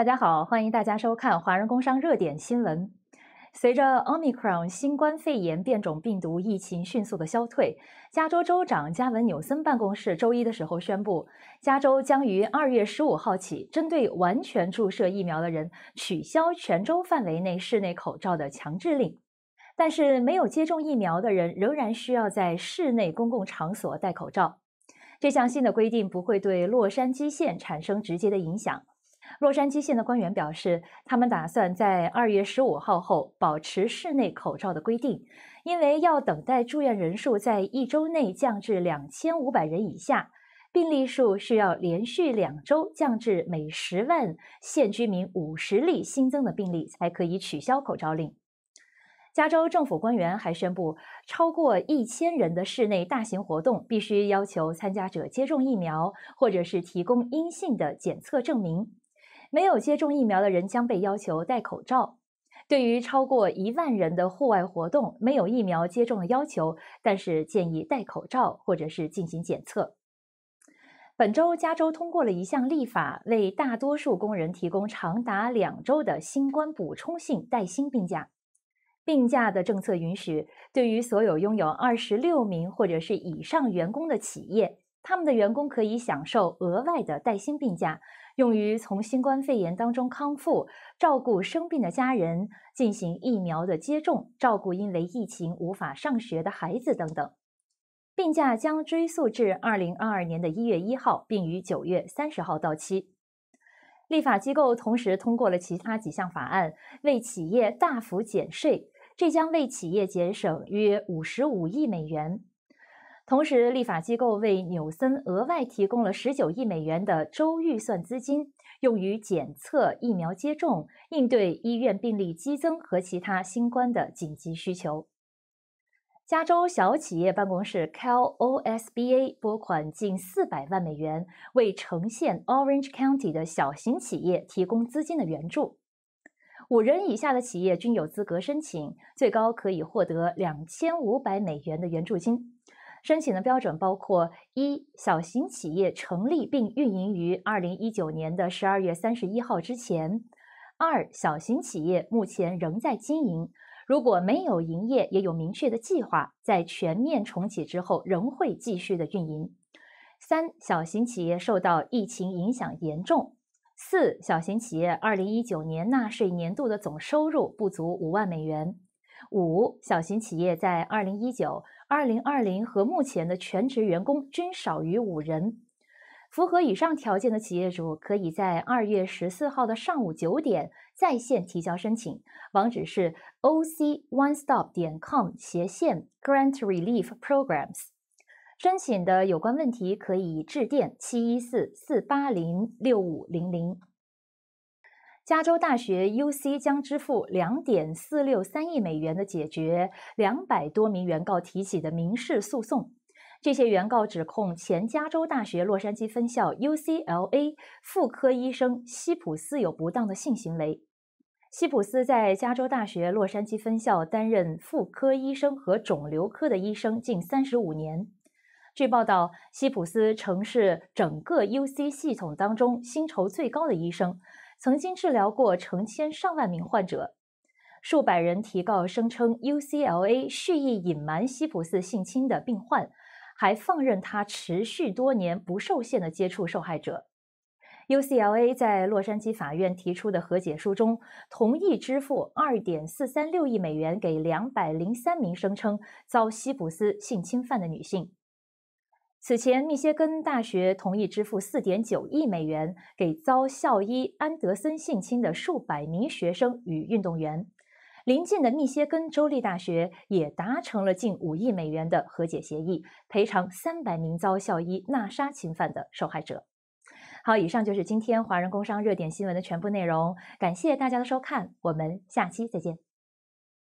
大家好，欢迎大家收看《华人工商热点新闻》。随着奥密克戎新冠肺炎变种病毒疫情迅速的消退，加州州长加文纽森办公室周一的时候宣布，加州将于二月十五号起，针对完全注射疫苗的人取消全州范围内室内口罩的强制令。但是，没有接种疫苗的人仍然需要在室内公共场所戴口罩。这项新的规定不会对洛杉矶县产生直接的影响。洛杉矶县的官员表示，他们打算在二月十五号后保持室内口罩的规定，因为要等待住院人数在一周内降至两千五百人以下，病例数需要连续两周降至每十万县居民五十例新增的病例才可以取消口罩令。加州政府官员还宣布，超过一千人的室内大型活动必须要求参加者接种疫苗，或者是提供阴性的检测证明。没有接种疫苗的人将被要求戴口罩。对于超过一万人的户外活动，没有疫苗接种的要求，但是建议戴口罩或者是进行检测。本周，加州通过了一项立法，为大多数工人提供长达两周的新冠补充性带薪病假。病假的政策允许对于所有拥有二十六名或者是以上员工的企业。他们的员工可以享受额外的带薪病假，用于从新冠肺炎当中康复、照顾生病的家人、进行疫苗的接种、照顾因为疫情无法上学的孩子等等。病假将追溯至二零二二年的一月一号，并于九月三十号到期。立法机构同时通过了其他几项法案，为企业大幅减税，这将为企业节省约五十五亿美元。同时，立法机构为纽森额外提供了十九亿美元的州预算资金，用于检测疫苗接种、应对医院病例激增和其他新冠的紧急需求。加州小企业办公室 （CalOSBA） 拨款近四百万美元，为呈现 o r a n g e County） 的小型企业提供资金的援助。五人以下的企业均有资格申请，最高可以获得两千五百美元的援助金。申请的标准包括：一、小型企业成立并运营于二零一九年的十二月三十一号之前；二、小型企业目前仍在经营，如果没有营业，也有明确的计划，在全面重启之后仍会继续的运营；三、小型企业受到疫情影响严重；四、小型企业二零一九年纳税年度的总收入不足五万美元；五、小型企业在二零一九。二零二零和目前的全职员工均少于五人，符合以上条件的企业主可以在二月十四号的上午九点在线提交申请，网址是 oc one stop 点 com 斜线 grant relief programs。申请的有关问题可以致电七一四四八零六五零零。加州大学 U C 将支付2.463亿美元的解决两百多名原告提起的民事诉讼。这些原告指控前加州大学洛杉矶分校 U C L A 妇科医生希普斯有不当的性行为。希普斯在加州大学洛杉矶分校担任妇科医生和肿瘤科的医生近三十五年。据报道，希普斯曾是整个 U C 系统当中薪酬最高的医生。曾经治疗过成千上万名患者，数百人提告，声称 UCLA 蓄意隐瞒西普斯性侵的病患，还放任他持续多年不受限的接触受害者。UCLA 在洛杉矶法院提出的和解书中，同意支付二点四三六亿美元给两百零三名声称遭西普斯性侵犯的女性。此前，密歇根大学同意支付四点九亿美元给遭校医安德森性侵的数百名学生与运动员。临近的密歇根州立大学也达成了近五亿美元的和解协议，赔偿三百名遭校医纳沙侵犯的受害者。好，以上就是今天华人工商热点新闻的全部内容，感谢大家的收看，我们下期再见。